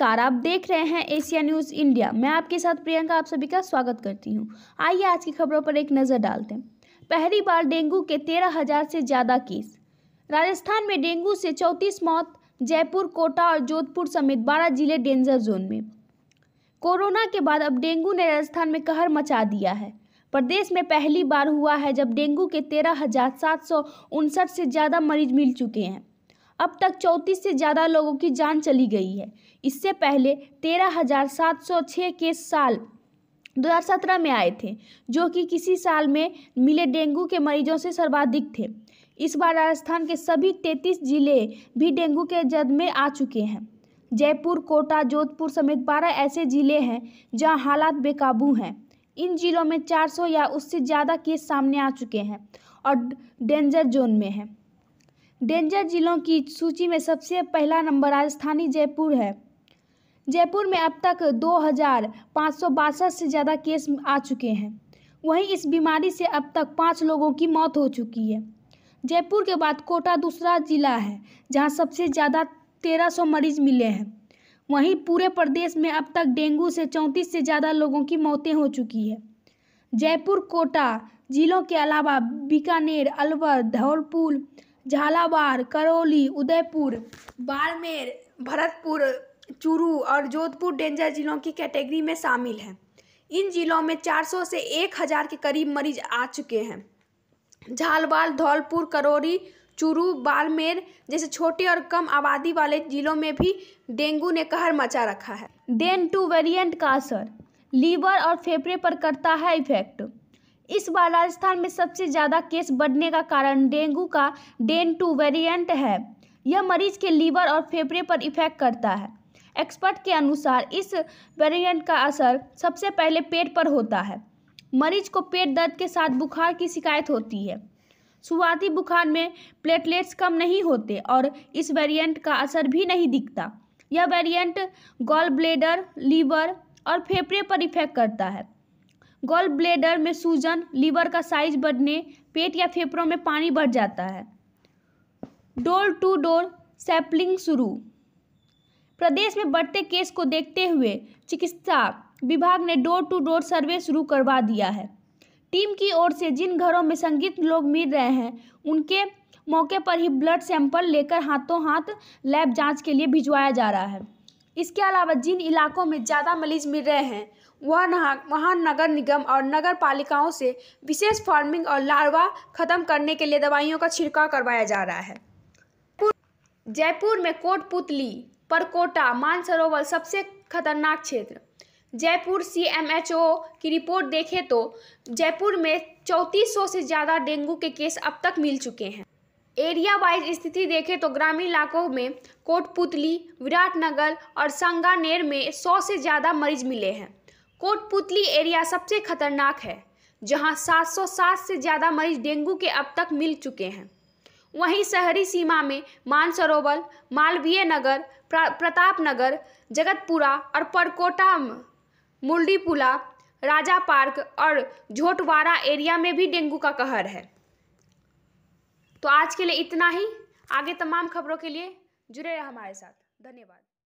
नमस्कार आप देख रहे हैं एशिया न्यूज़ इंडिया मैं आपके साथ प्रियंका आप सभी का स्वागत करती हूं आइए आज की खबरों पर एक नज़र डालते हैं पहली बार डेंगू के तेरह हजार से ज़्यादा केस राजस्थान में डेंगू से चौंतीस मौत जयपुर कोटा और जोधपुर समेत बारह जिले डेंजर जोन में कोरोना के बाद अब डेंगू ने राजस्थान में कहर मचा दिया है प्रदेश में पहली बार हुआ है जब डेंगू के तेरह से ज़्यादा मरीज मिल चुके हैं अब तक चौंतीस से ज़्यादा लोगों की जान चली गई है इससे पहले तेरह हज़ार सात सौ छः केस साल 2017 में आए थे जो कि किसी साल में मिले डेंगू के मरीजों से सर्वाधिक थे इस बार राजस्थान के सभी तैंतीस जिले भी डेंगू के जद में आ चुके हैं जयपुर कोटा जोधपुर समेत बारह ऐसे ज़िले हैं जहां हालात बेकाबू हैं इन जिलों में 400 या उससे ज़्यादा केस सामने आ चुके हैं और डेंजर जोन में हैं डेंजर जिलों की सूची में सबसे पहला नंबर राजस्थानी जयपुर है जयपुर में अब तक दो हज़ार से ज़्यादा केस आ चुके हैं वहीं इस बीमारी से अब तक पाँच लोगों की मौत हो चुकी है जयपुर के बाद कोटा दूसरा जिला है जहां सबसे ज़्यादा 1300 मरीज मिले हैं वहीं पूरे प्रदेश में अब तक डेंगू से चौंतीस से ज़्यादा लोगों की मौतें हो चुकी है जयपुर कोटा जिलों के अलावा बीकानेर अलवर धौलपुर झालावाड़ करौली उदयपुर बाड़मेर भरतपुर चूरू और जोधपुर डेंजर जिलों की कैटेगरी में शामिल हैं इन जिलों में 400 से 1000 के करीब मरीज आ चुके हैं झालवाल धौलपुर करौरी चूरू बाड़मेर जैसे छोटे और कम आबादी वाले जिलों में भी डेंगू ने कहर मचा रखा है डेन टू वेरिएंट का असर लीवर और फेफड़े पर करता है इफेक्ट इस बार राजस्थान में सबसे ज़्यादा केस बढ़ने का कारण डेंगू का डेन टू वेरियंट है यह मरीज के लीवर और फेफड़े पर इफेक्ट करता है एक्सपर्ट के अनुसार इस वेरिएंट का असर सबसे पहले पेट पर होता है मरीज को पेट दर्द के साथ बुखार की शिकायत होती है शुरुआती बुखार में प्लेटलेट्स कम नहीं होते और इस वेरिएंट का असर भी नहीं दिखता यह वेरिएंट गॉल ब्लेडर लीवर और फेफड़े पर इफेक्ट करता है गोल ब्लेडर में सूजन लीवर का साइज बढ़ने पेट या फेफड़ों में पानी बढ़ जाता है डोर टू डोर सैपलिंग शुरू प्रदेश में बढ़ते केस को देखते हुए चिकित्सा विभाग ने डोर टू डोर सर्वे शुरू करवा दिया है टीम की ओर से जिन घरों में संगीत लोग मिल रहे हैं उनके मौके पर ही ब्लड सैंपल लेकर हाथों हाथ लैब जांच के लिए भिजवाया जा रहा है इसके अलावा जिन इलाकों में ज़्यादा मरीज मिल रहे हैं वह वहाँ नगर निगम और नगर पालिकाओं से विशेष फार्मिंग और लार्वा खत्म करने के लिए दवाइयों का छिड़काव करवाया जा रहा है जयपुर में कोटपुतली परकोटा मानसरोवर सबसे खतरनाक क्षेत्र जयपुर सीएमएचओ की रिपोर्ट देखें तो जयपुर में चौंतीस सौ से ज़्यादा डेंगू के केस अब तक मिल चुके हैं एरिया वाइज स्थिति देखें तो ग्रामीण इलाकों में कोटपुतली विराटनगर और संगानेर में सौ से ज़्यादा मरीज मिले हैं कोटपुतली एरिया सबसे खतरनाक है जहां 707 से ज़्यादा मरीज डेंगू के अब तक मिल चुके हैं वहीं शहरी सीमा में मानसरोवर मालवीय नगर प्रताप नगर जगतपुरा और परकोटा मुरडीपुला राजा पार्क और झोटवाड़ा एरिया में भी डेंगू का कहर है तो आज के लिए इतना ही आगे तमाम खबरों के लिए जुड़े रहे हमारे साथ धन्यवाद